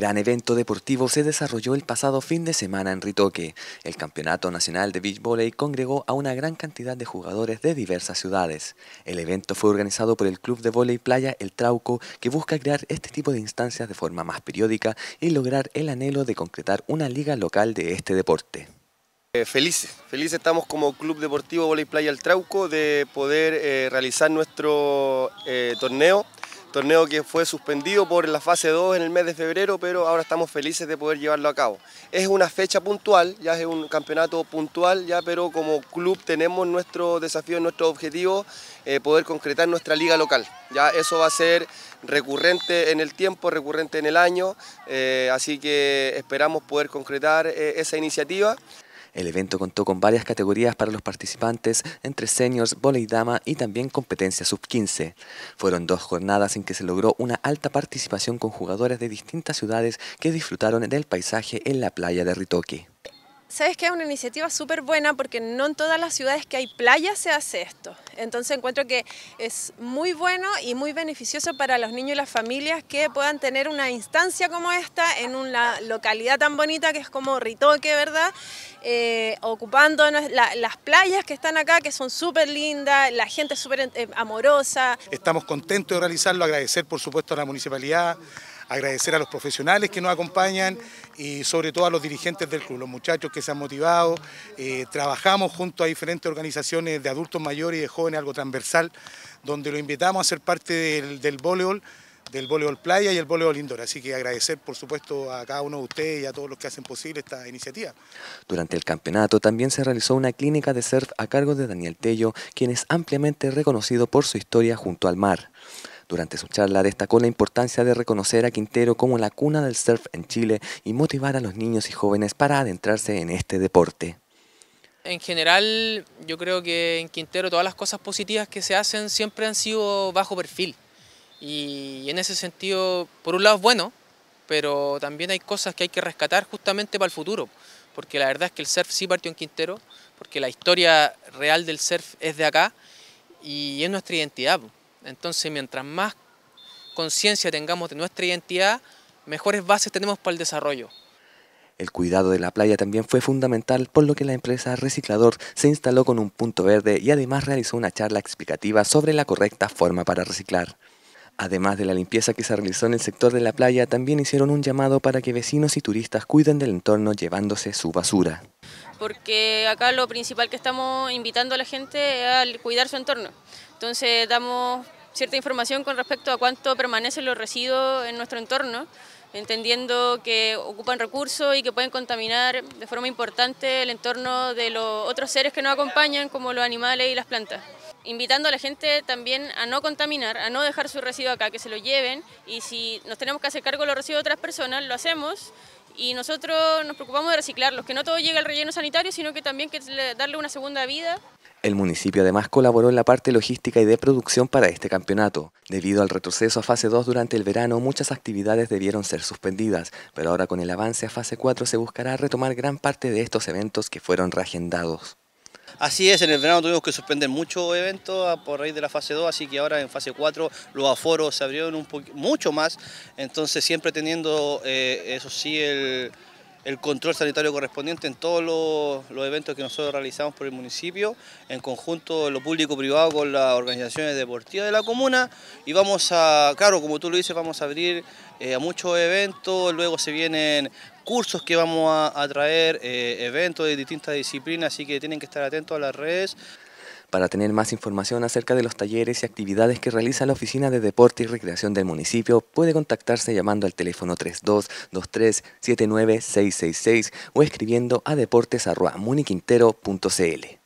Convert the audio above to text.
gran evento deportivo se desarrolló el pasado fin de semana en Ritoque. El Campeonato Nacional de Beach Volley congregó a una gran cantidad de jugadores de diversas ciudades. El evento fue organizado por el Club de Volley Playa El Trauco, que busca crear este tipo de instancias de forma más periódica y lograr el anhelo de concretar una liga local de este deporte. Eh, felices, felices estamos como Club Deportivo Volley Playa El Trauco de poder eh, realizar nuestro eh, torneo torneo que fue suspendido por la fase 2 en el mes de febrero, pero ahora estamos felices de poder llevarlo a cabo. Es una fecha puntual, ya es un campeonato puntual, ya, pero como club tenemos nuestro desafío, nuestro objetivo, eh, poder concretar nuestra liga local. Ya eso va a ser recurrente en el tiempo, recurrente en el año, eh, así que esperamos poder concretar eh, esa iniciativa. El evento contó con varias categorías para los participantes, entre seniors, volei dama y también competencia sub-15. Fueron dos jornadas en que se logró una alta participación con jugadores de distintas ciudades que disfrutaron del paisaje en la playa de Ritoque. Sabes que es una iniciativa súper buena porque no en todas las ciudades que hay playas se hace esto. Entonces encuentro que es muy bueno y muy beneficioso para los niños y las familias que puedan tener una instancia como esta en una localidad tan bonita que es como Ritoque, ¿verdad? Eh, ocupando las playas que están acá, que son súper lindas, la gente súper eh, amorosa. Estamos contentos de realizarlo, agradecer por supuesto a la municipalidad, agradecer a los profesionales que nos acompañan y sobre todo a los dirigentes del club, los muchachos que se han motivado. Eh, trabajamos junto a diferentes organizaciones de adultos mayores y de jóvenes, algo transversal, donde lo invitamos a ser parte del, del voleibol del voleibol playa y el voleibol indoor. Así que agradecer, por supuesto, a cada uno de ustedes y a todos los que hacen posible esta iniciativa. Durante el campeonato también se realizó una clínica de surf a cargo de Daniel Tello, quien es ampliamente reconocido por su historia junto al mar. Durante su charla destacó la importancia de reconocer a Quintero como la cuna del surf en Chile y motivar a los niños y jóvenes para adentrarse en este deporte. En general, yo creo que en Quintero todas las cosas positivas que se hacen siempre han sido bajo perfil. Y en ese sentido, por un lado es bueno, pero también hay cosas que hay que rescatar justamente para el futuro. Porque la verdad es que el surf sí partió en Quintero, porque la historia real del surf es de acá y es nuestra identidad. Entonces, mientras más conciencia tengamos de nuestra identidad, mejores bases tenemos para el desarrollo. El cuidado de la playa también fue fundamental, por lo que la empresa Reciclador se instaló con un punto verde y además realizó una charla explicativa sobre la correcta forma para reciclar. Además de la limpieza que se realizó en el sector de la playa, también hicieron un llamado para que vecinos y turistas cuiden del entorno llevándose su basura porque acá lo principal que estamos invitando a la gente es a cuidar su entorno. Entonces damos cierta información con respecto a cuánto permanecen los residuos en nuestro entorno, entendiendo que ocupan recursos y que pueden contaminar de forma importante el entorno de los otros seres que nos acompañan, como los animales y las plantas. Invitando a la gente también a no contaminar, a no dejar su residuo acá, que se lo lleven y si nos tenemos que hacer cargo de los residuos de otras personas, lo hacemos y nosotros nos preocupamos de reciclarlos, que no todo llega al relleno sanitario, sino que también que darle una segunda vida. El municipio además colaboró en la parte logística y de producción para este campeonato. Debido al retroceso a fase 2 durante el verano, muchas actividades debieron ser suspendidas, pero ahora con el avance a fase 4 se buscará retomar gran parte de estos eventos que fueron reagendados. Así es, en el verano tuvimos que suspender muchos eventos ah, por raíz de la fase 2, así que ahora en fase 4 los aforos se abrieron un mucho más, entonces siempre teniendo, eh, eso sí, el el control sanitario correspondiente en todos los, eventos que nosotros realizamos por el municipio, en conjunto lo público-privado con las organizaciones deportivas de la comuna y vamos a, claro, como tú lo dices, vamos a abrir eh, a muchos eventos, luego se vienen cursos que vamos a, traer, eh, eventos de distintas disciplinas, así que tienen que estar atentos a las redes. Para tener más información acerca de los talleres y actividades que realiza la Oficina de Deporte y Recreación del municipio, puede contactarse llamando al teléfono 3223-79666 o escribiendo a deportes.muniquintero.cl.